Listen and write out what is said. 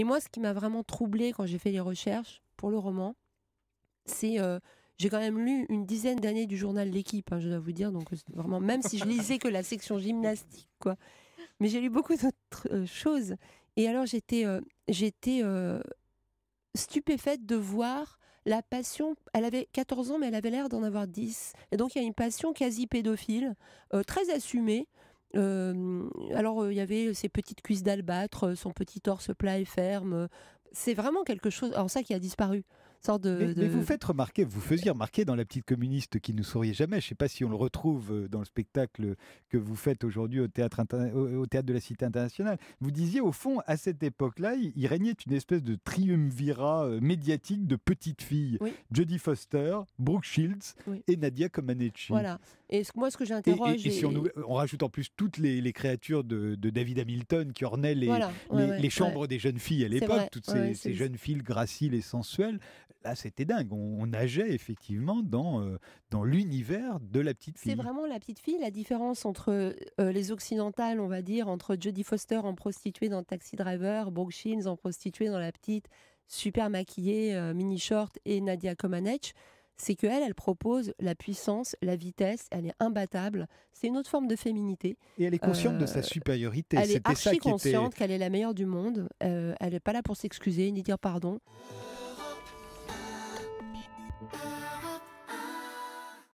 Et moi, ce qui m'a vraiment troublée quand j'ai fait les recherches pour le roman, c'est euh, j'ai quand même lu une dizaine d'années du journal L'équipe, hein, je dois vous dire, donc euh, vraiment, même si je lisais que la section gymnastique, quoi. Mais j'ai lu beaucoup d'autres euh, choses. Et alors, j'étais j'étais stupéfaite de voir la passion. Elle avait 14 ans, mais elle avait l'air d'en avoir 10. Et donc, il y a une passion quasi pédophile, très assumée, alors il y avait ses petites cuisses d'albâtre, son petit torse plat et ferme. C'est vraiment quelque chose. Alors ça qui a disparu. mais, de... vous faites remarquer, vous faisiez remarquer dans La Petite Communiste qui ne souriait jamais, je ne sais pas si on le retrouve dans le spectacle que vous faites aujourd'hui au théâtre, au théâtre de la Cité internationale. Vous disiez, au fond, à cette époque-là, il régnait une espèce de triumvirat médiatique de petites filles. Judy Jodie Foster, Brooke Shields et Nadia Comaneci. Voilà. Et moi, ce que j'interroge. Et, si on, rajoute en plus toutes les, créatures de, David Hamilton qui ornaient les, les, chambres des jeunes filles à l'époque, toutes ces, jeunes filles graciles et sensuelles, là, c'était dingue. On, nageait effectivement dans, euh, dans l'univers de la petite fille. C'est vraiment la petite fille. La différence entre euh, les occidentales, on va dire, entre Jodie Foster en prostituée dans Taxi Driver, Brooke Shields en prostituée dans La Petite, super maquillée, euh, mini short, et Nadia Comaneci c'est qu'elle, elle propose la puissance, la vitesse, elle est imbattable. C'est une autre forme de féminité. Et elle est consciente de sa euh, supériorité. Elle est archi consciente qu'elle est la meilleure du monde. Euh, elle n'est pas là pour s'excuser ni dire pardon.